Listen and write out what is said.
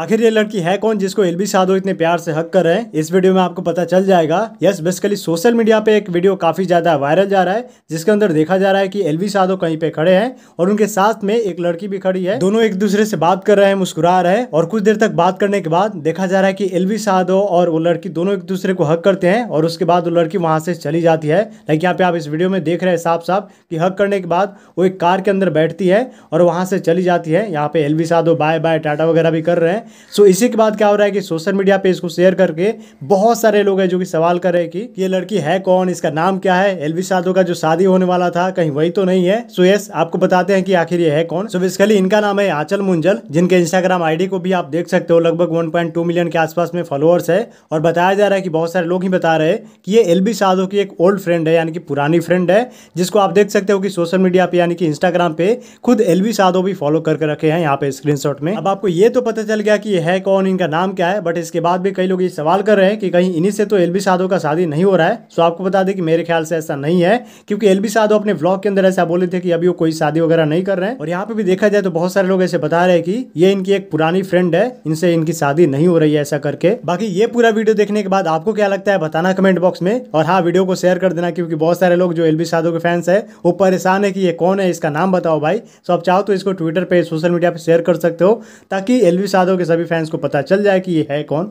आखिर ये लड़की है कौन जिसको एलबी साधो इतने प्यार से हक कर रहे हैं इस वीडियो में आपको पता चल जाएगा यस बेसिकली सोशल मीडिया पे एक वीडियो काफ़ी ज़्यादा वायरल जा रहा है जिसके अंदर देखा जा रहा है कि एलबी साधो कहीं पे खड़े हैं और उनके साथ में एक लड़की भी खड़ी है दोनों एक दूसरे से बात कर रहे हैं मुस्कुरा रहे हैं और कुछ देर तक बात करने के बाद देखा जा रहा है एल एलबी साधो और वो लड़की दोनों एक दूसरे को हक करते हैं और उसके बाद वो लड़की वहां से चली जाती है लाइक यहाँ पे आप इस वीडियो में देख रहे हैं साफ साफ की हक करने के बाद वो एक कार के अंदर बैठती है और वहाँ से चली जाती है यहाँ पे एलबी साधो बाय बाय टाटा वगैरह भी कर रहे हैं सो इसी के बाद क्या हो रहा है कि सोशल मीडिया पे इसको शेयर करके बहुत सारे लोग हैं जो कि सवाल कर रहे हैं कि ये लड़की है कौन इसका नाम क्या है एलवी साधो का जो शादी होने वाला था कहीं वही तो नहीं है सो यस आपको बताते हैं कि आखिर ये है कौन सो बेसिकली इनका नाम है आंचल मुंजल जिनके इंस्टाग्राम आईडी को भी आप देख सकते हो लगभग वन मिलियन के आसपास में फॉलोअर्स है और बताया जा रहा है कि बहुत सारे लोग ही बता रहे हैं कि ये एल साधो की एक ओल्ड फ्रेंड है यानी कि पुरानी फ्रेंड है जिसको आप देख सकते हो कि सोशल मीडिया पे यानी कि इंस्टाग्राम पे खुद एल साधो भी फॉलो करके रखे हैं यहाँ पे स्क्रीन में अब आपको ये तो पता चल गया पता कि ये है कौन इनका नाम क्या है बट इसके बाद भी कई लोग ये सवाल कर रहे हैं कि कहीं इन्हीं से तो एल बी साधो का शादी नहीं हो रहा है सो आपको बता दें कि मेरे ख्याल से ऐसा नहीं है क्योंकि एल बी साधो अपने ब्लॉग के अंदर ऐसा बोले थे कि अभी वो कोई शादी वगैरह नहीं कर रहे हैं और यहाँ पे भी देखा जाए तो बहुत सारे लोग ऐसे बता रहे हैं कि ये इनकी एक पुरानी फ्रेंड है इनसे इनकी शादी नहीं हो रही है ऐसा करके बाकी ये पूरा वीडियो देखने के बाद आपको क्या लगता है बताना कमेंट बॉक्स में और हाँ वीडियो को शेयर कर देना क्योंकि बहुत सारे लोग जो एल बी साधो के फैंस है वो परेशान है कि ये कौन है इसका नाम बताओ भाई सो आप चाहो तो इसको ट्विटर पर सोशल मीडिया पर शेयर कर सकते हो ताकि एल साधो के सभी फैंस को पता चल जाए कि ये है कौन